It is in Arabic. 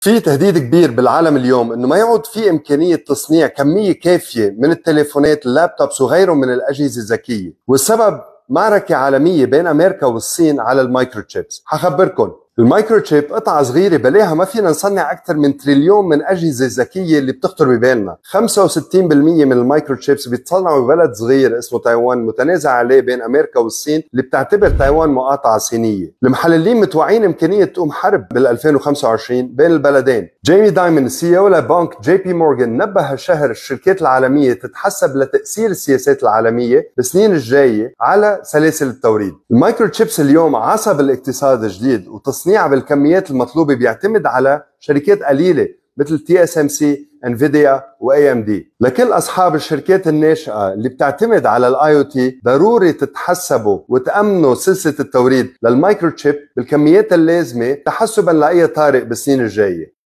في تهديد كبير بالعالم اليوم انه ما يعود في امكانيه تصنيع كميه كافيه من التليفونات اللابتوبس وغيرهم من الاجهزه الذكيه والسبب معركه عالميه بين امريكا والصين على المايكروتشيبس حخبركم المايكروتشيب قطعة صغيرة بلاها ما فينا نصنع أكثر من تريليون من أجهزة ذكية اللي بتخطر ببالنا 65% من المايكروتشيبس بيتصنعوا ببلد صغير اسمه تايوان متنازع عليه بين أمريكا والصين اللي بتعتبر تايوان مقاطعة صينية المحللين متوقعين إمكانية تقوم حرب بال2025 بين البلدين جيمي دايمن سي او لبنك جي بي مورغان نبه الشهر الشركات العالمية تتحسب لتأثير السياسات العالمية بالسنين الجاية على سلاسل التوريد المايكروتشيبس اليوم عصب الاقتصاد الجديد وتصنيع التصنيع بالكميات المطلوبه بيعتمد على شركات قليله مثل تي اس ام سي انفيديا واي ام دي لكل اصحاب الشركات الناشئه اللي بتعتمد على الاي او تي ضروري تتحسبوا وتامنوا سلسله التوريد للمايكروتشيب بالكميات اللازمه تحسبا لاي طارئ بالسنين الجايه